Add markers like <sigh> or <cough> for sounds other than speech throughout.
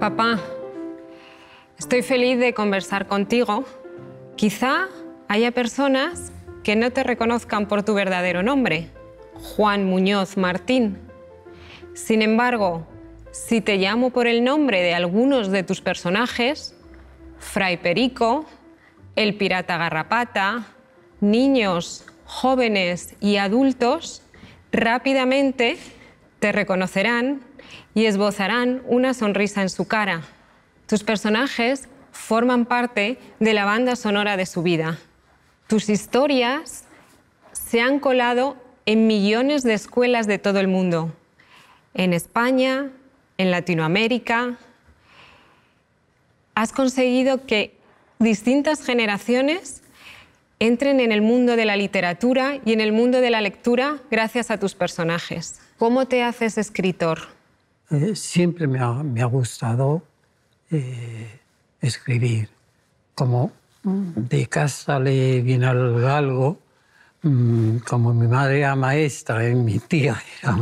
Papá, estoy feliz de conversar contigo. Quizá haya personas que no te reconozcan por tu verdadero nombre, Juan Muñoz Martín. Sin embargo, si te llamo por el nombre de algunos de tus personajes, Fray Perico, el pirata garrapata, niños, jóvenes y adultos, rápidamente te reconocerán y esbozarán una sonrisa en su cara. Tus personajes forman parte de la banda sonora de su vida. Tus historias se han colado en millones de escuelas de todo el mundo, en España, en Latinoamérica. Has conseguido que distintas generaciones entren en el mundo de la literatura y en el mundo de la lectura gracias a tus personajes. ¿Cómo te haces escritor? Eh, siempre me ha, gustado eh, escribir. Como de casa le viene algo, mm, como mi madre era maestra, y eh, mi tía <laughs> era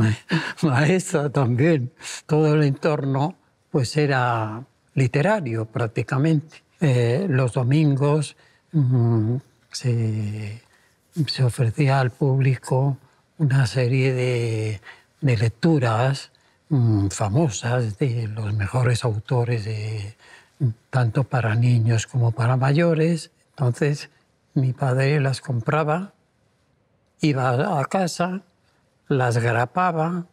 maestra también, todo el entorno pues era literario prácticamente. los domingos mm, se, ofrecía al público una serie de lecturas Mm, famosas de los mejores autores, de, tanto para niños como para mayores. Entonces mi padre las compraba, iba a casa, las grapaba,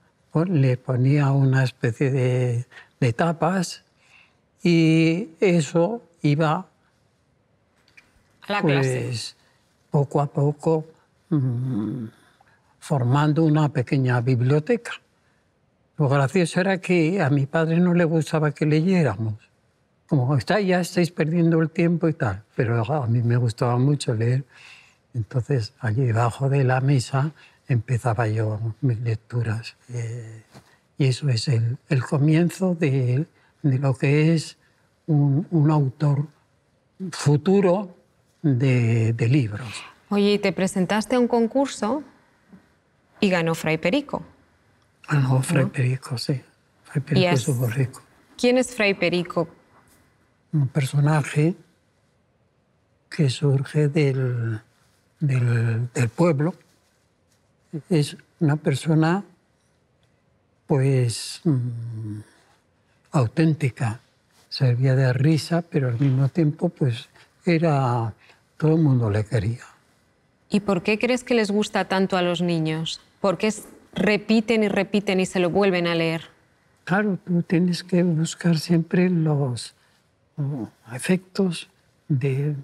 le ponía una especie de, tapas y eso iba a la pues, poco a poco mm, formando una pequeña biblioteca. Lo gracioso era que a mi padre no le gustaba que leyéramos. Como está, ya estáis perdiendo el tiempo y tal. Pero ah, a mí me gustaba mucho leer. Entonces, allí debajo de la mesa empezaba yo mis lecturas. Eh, y eso es el, comienzo de, lo que es un, autor futuro de, de libros. Oye, te presentaste a un concurso y ganó Fray Perico. Ah, no, Fray Perico, sí. Fray Perico es borrico. ¿Quién es Fray Perico? Un personaje que surge del, del, pueblo. Es una persona, pues, mm, auténtica. Servía de risa, pero al mismo tiempo, pues, era. Todo el mundo le quería. ¿Y por qué crees que les gusta tanto a los niños? Porque es repiten y repiten y se lo vuelven a leer. Claro, tú tienes que buscar siempre los mm, efectos de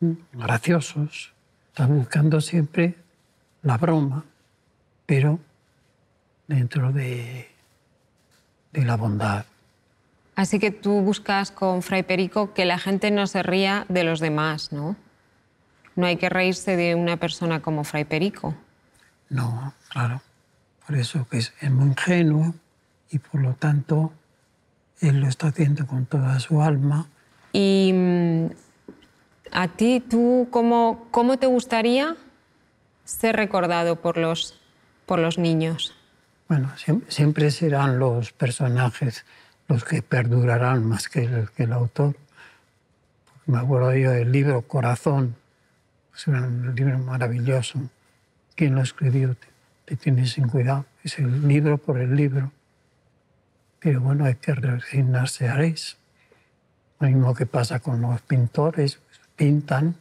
mm, graciosos. Estás buscando siempre la broma, pero dentro de, de la bondad. Así que tú buscas con Fray Perico que la gente no se ría de los demás, ¿no? No hay que reírse de una persona como Fray Perico. No, claro. Por eso que es, muy ingenuo y por lo tanto él lo está haciendo con toda su alma. ¿Y mm, a ti, tú, cómo, cómo te gustaría ser recordado por los, por los niños? Bueno, siempre serán los personajes los que perdurarán más que el, que el autor. me acuerdo yo del libro Corazón, es pues un libro maravilloso. ¿Quién lo escribió? te tienes sin cuidado, es el libro por el libro. Pero bueno, hay que resignarse a eso. Lo mismo que pasa con los pintores, pues, pintan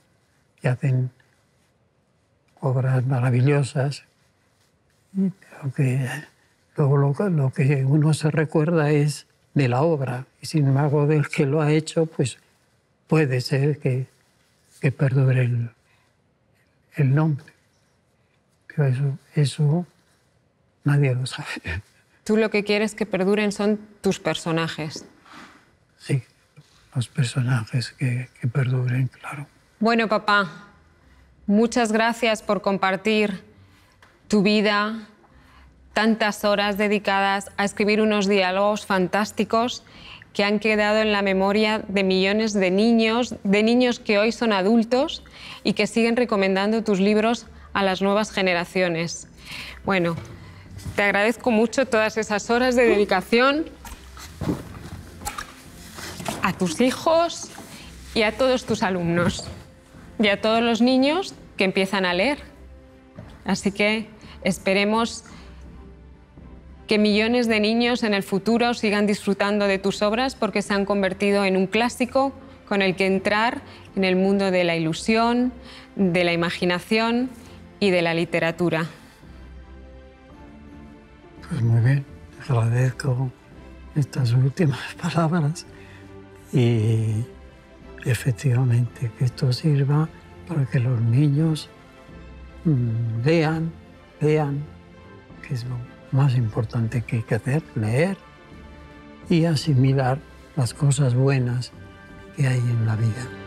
y hacen obras maravillosas, aunque luego lo, lo que uno se recuerda es de la obra, y sin embargo del que lo ha hecho, pues puede ser que, que perdure el nombre eso, nadie lo sabe. Tú lo que quieres que perduren son tus personajes. Sí, los personajes que perduren, claro. Bueno, papá, muchas gracias por compartir tu vida, tantas horas dedicadas a escribir unos diálogos fantásticos que han quedado en la memoria de millones de niños, de niños que hoy son adultos y que siguen recomendando tus libros a las nuevas generaciones. Bueno, te agradezco mucho todas esas horas de dedicación a tus hijos y a todos tus alumnos y a todos los niños que empiezan a leer. Así que esperemos que millones de niños en el futuro sigan disfrutando de tus obras porque se han convertido en un clásico con el que entrar en el mundo de la ilusión, de la imaginación y de la literatura. Pues muy bien, agradezco estas últimas <laughs> palabras y efectivamente que esto sirva para que los niños mm, vean, vean, que es lo más importante que hay que hacer, leer y asimilar las cosas buenas que hay en la vida.